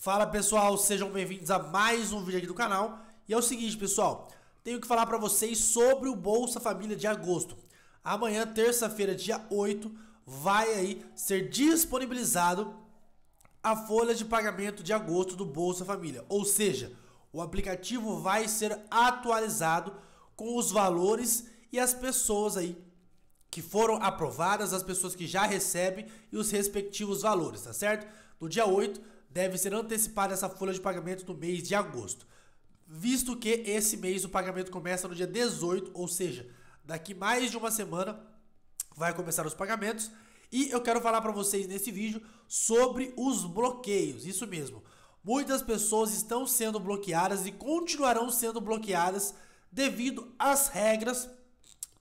Fala pessoal, sejam bem-vindos a mais um vídeo aqui do canal. E é o seguinte, pessoal, tenho que falar para vocês sobre o Bolsa Família de agosto. Amanhã, terça-feira, dia 8, vai aí ser disponibilizado a folha de pagamento de agosto do Bolsa Família. Ou seja, o aplicativo vai ser atualizado com os valores e as pessoas aí que foram aprovadas, as pessoas que já recebem e os respectivos valores, tá certo? No dia 8 deve ser antecipada essa folha de pagamento no mês de agosto, visto que esse mês o pagamento começa no dia 18, ou seja, daqui mais de uma semana vai começar os pagamentos. E eu quero falar para vocês nesse vídeo sobre os bloqueios, isso mesmo. Muitas pessoas estão sendo bloqueadas e continuarão sendo bloqueadas devido às regras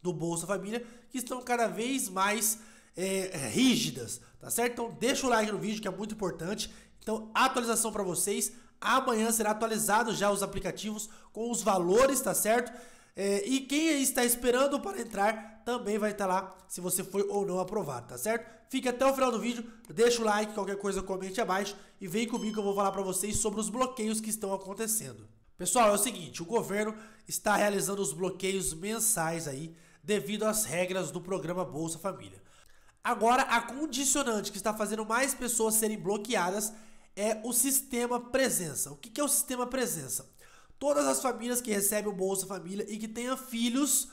do Bolsa Família que estão cada vez mais é, rígidas, tá certo? Então deixa o like no vídeo que é muito importante então, atualização para vocês. Amanhã será atualizado já os aplicativos com os valores, tá certo? É, e quem está esperando para entrar também vai estar tá lá se você foi ou não aprovado, tá certo? Fique até o final do vídeo, deixa o like, qualquer coisa comente abaixo e vem comigo que eu vou falar para vocês sobre os bloqueios que estão acontecendo. Pessoal, é o seguinte, o governo está realizando os bloqueios mensais aí devido às regras do programa Bolsa Família. Agora, a condicionante que está fazendo mais pessoas serem bloqueadas é o sistema presença. O que é o sistema presença? Todas as famílias que recebem o Bolsa Família e que tenham filhos,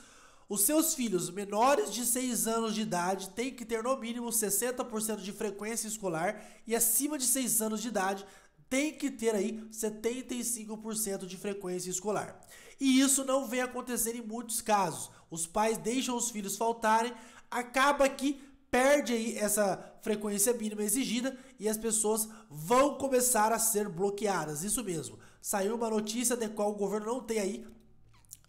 os seus filhos menores de 6 anos de idade têm que ter no mínimo 60% de frequência escolar e acima de 6 anos de idade tem que ter aí 75% de frequência escolar. E isso não vem acontecer em muitos casos. Os pais deixam os filhos faltarem, acaba que perde aí essa frequência mínima exigida e as pessoas vão começar a ser bloqueadas. Isso mesmo. Saiu uma notícia de qual o governo não tem aí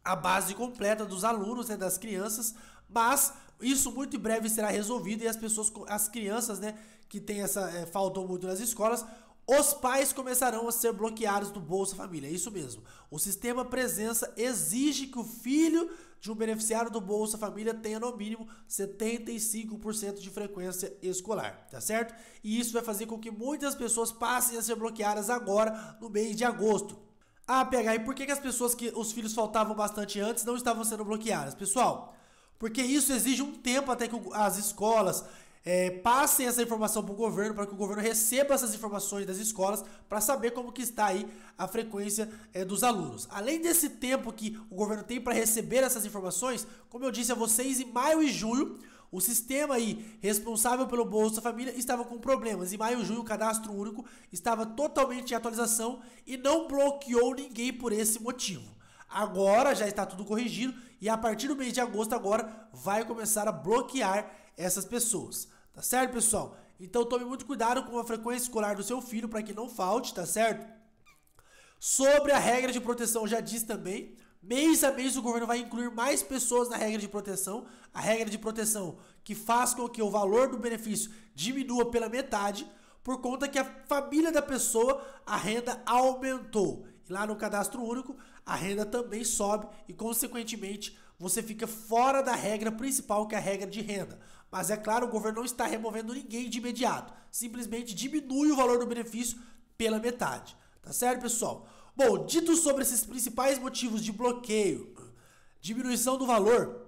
a base completa dos alunos, né, das crianças, mas isso muito em breve será resolvido e as pessoas, as crianças, né, que tem essa é, eh, faltam muito nas escolas, os pais começarão a ser bloqueados do Bolsa Família, é isso mesmo. O sistema presença exige que o filho de um beneficiário do Bolsa Família tenha no mínimo 75% de frequência escolar, tá certo? E isso vai fazer com que muitas pessoas passem a ser bloqueadas agora no mês de agosto. Ah, PH, e por que, que as pessoas que os filhos faltavam bastante antes não estavam sendo bloqueadas? Pessoal, porque isso exige um tempo até que as escolas é, passem essa informação para o governo, para que o governo receba essas informações das escolas para saber como que está aí a frequência é, dos alunos. Além desse tempo que o governo tem para receber essas informações, como eu disse a vocês, em maio e junho o sistema aí responsável pelo Bolsa Família estava com problemas. Em maio e junho, o cadastro único estava totalmente em atualização e não bloqueou ninguém por esse motivo. Agora já está tudo corrigido e a partir do mês de agosto agora vai começar a bloquear essas pessoas. Tá certo, pessoal? Então tome muito cuidado com a frequência escolar do seu filho para que não falte, tá certo? Sobre a regra de proteção, já disse também. Mês a mês o governo vai incluir mais pessoas na regra de proteção. A regra de proteção que faz com que o valor do benefício diminua pela metade, por conta que a família da pessoa, a renda aumentou. E lá no cadastro único, a renda também sobe e, consequentemente, você fica fora da regra principal, que é a regra de renda. Mas é claro, o governo não está removendo ninguém de imediato, simplesmente diminui o valor do benefício pela metade. Tá certo, pessoal? Bom, dito sobre esses principais motivos de bloqueio, diminuição do valor,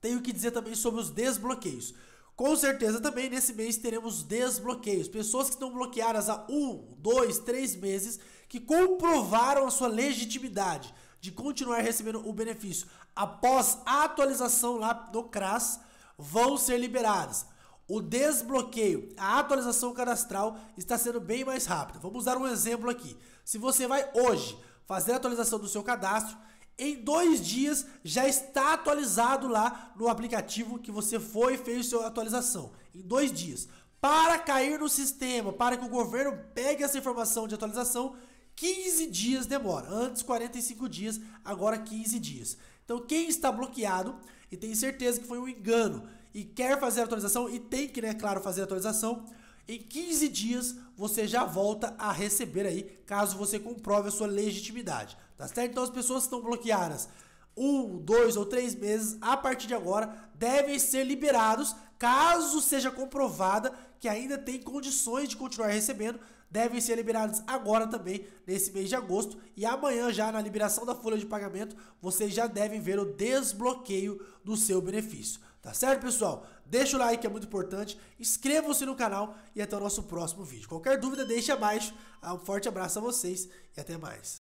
tenho que dizer também sobre os desbloqueios. Com certeza também nesse mês teremos desbloqueios. Pessoas que estão bloqueadas há um, dois, três meses, que comprovaram a sua legitimidade de continuar recebendo o benefício após a atualização lá do CRAS vão ser liberadas. O desbloqueio, a atualização cadastral está sendo bem mais rápida. Vamos dar um exemplo aqui. Se você vai hoje fazer a atualização do seu cadastro, em dois dias já está atualizado lá no aplicativo que você foi e fez sua atualização. Em dois dias. Para cair no sistema, para que o governo pegue essa informação de atualização 15 dias demora. Antes 45 dias, agora 15 dias. Então quem está bloqueado e tem certeza que foi um engano e quer fazer a atualização e tem que, né, claro, fazer a atualização, em 15 dias você já volta a receber aí, caso você comprove a sua legitimidade, tá certo? Então as pessoas estão bloqueadas um, dois ou três meses, a partir de agora, devem ser liberados, caso seja comprovada que ainda tem condições de continuar recebendo, devem ser liberados agora também, nesse mês de agosto. E amanhã, já na liberação da folha de pagamento, vocês já devem ver o desbloqueio do seu benefício. Tá certo, pessoal? Deixa o like, é muito importante. inscreva se no canal e até o nosso próximo vídeo. Qualquer dúvida, deixe abaixo. Um forte abraço a vocês e até mais.